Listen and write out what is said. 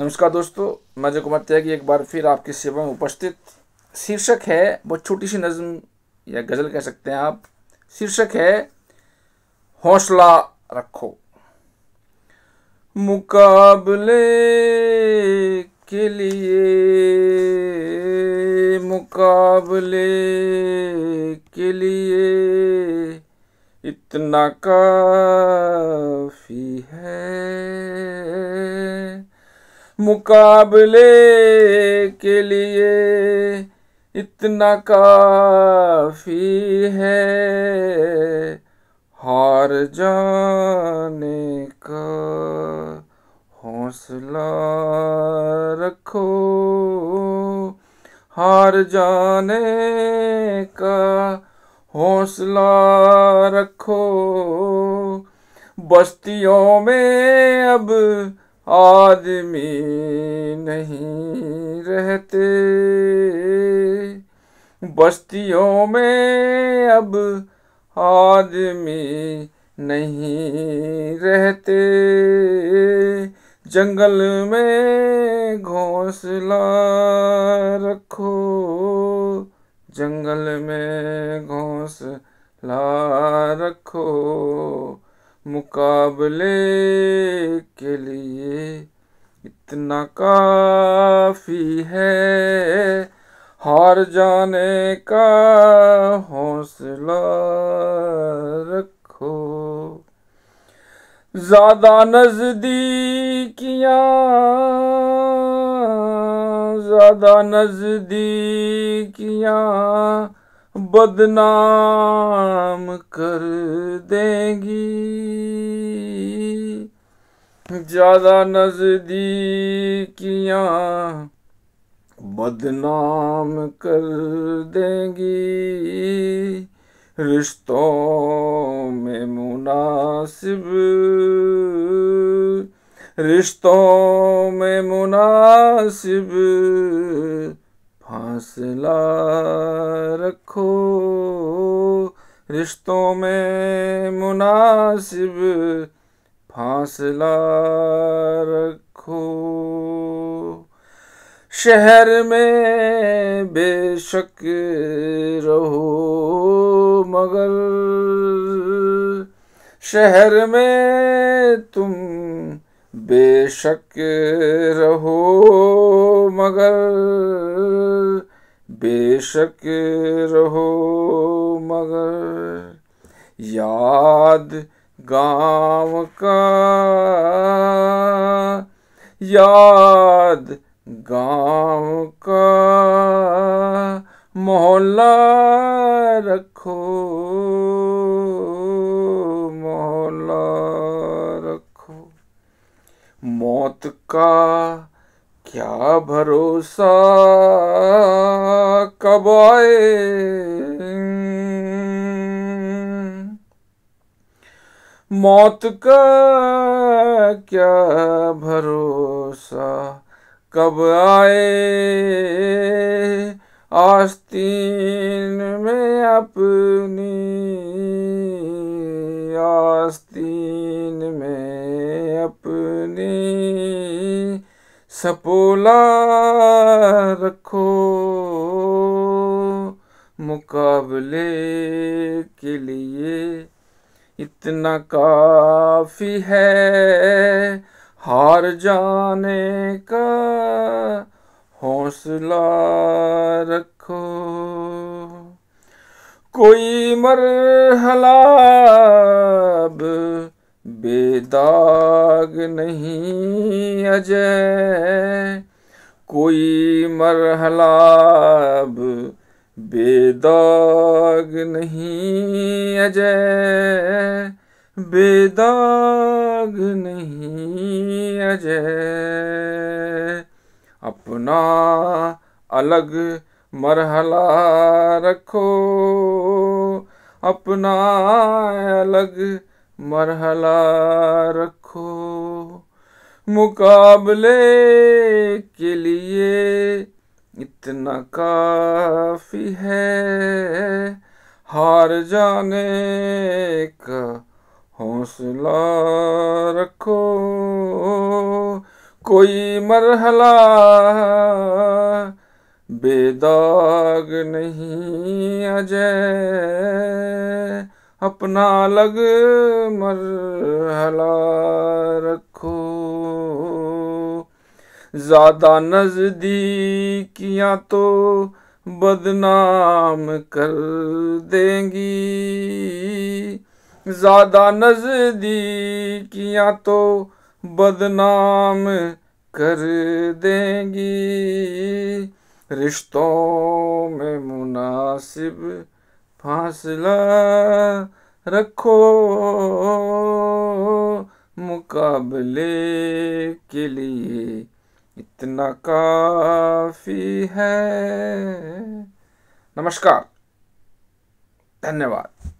नमस्कार दोस्तों मैं जय कुमार त्यागी एक बार फिर आपकी सेवा में उपस्थित शीर्षक है बहुत छोटी सी नज़म या गज़ल कह सकते हैं आप शीर्षक है हौसला रखो मुकाबले के लिए मुकाबले के लिए इतना काफ़ी है मुकाबले के लिए इतना काफी है हार जाने का हौसला रखो हार जाने का हौसला रखो बस्तियों में अब आदमी नहीं रहते बस्तियों में अब आदमी नहीं रहते जंगल में घोंसला रखो जंगल में घोंसला रखो मुकाबले के लिए इतना काफी है हार जाने का हौसला रखो ज्यादा नजदीकियाँ ज्यादा नजदीकियाँ बदनाम कर देंगी ज्यादा नजदीकियां बदनाम कर देंगी रिश्तों में मुनासिब रिश्तों में मुनासिब फासला रखो रिश्तों में मुनासिब फासला रखो शहर में बेशक रहो मगर शहर में तुम बेशक रहो मगर बेशक रहो मगर याद गांव का याद गांव का मोहल्ला रखो मोहल्ला रखो मौत का क्या भरोसा कब आए मौत का क्या भरोसा कब आए आस्तीन में अपनी आस्तीन सपोला रखो मुकाबले के लिए इतना काफी है हार जाने का हौसला रखो कोई मरहला दाग नहीं अजय कोई मरहलाब बेदाग नहीं अजय बेदाग नहीं अजय अपना अलग मरहला रखो अपना अलग मरहला रखो मुकाबले के लिए इतना काफी है हार जाने का हौसला रखो कोई मरहला बेदाग नहीं अजय अपना अलग मरहला रखो ज़्यादा नज़दीकियाँ तो बदनाम कर देंगी ज़्यादा नज़दीकियाँ तो बदनाम कर देंगी रिश्तों में मुनासिब फासला रखो मुकाबले के लिए इतना काफी है नमस्कार धन्यवाद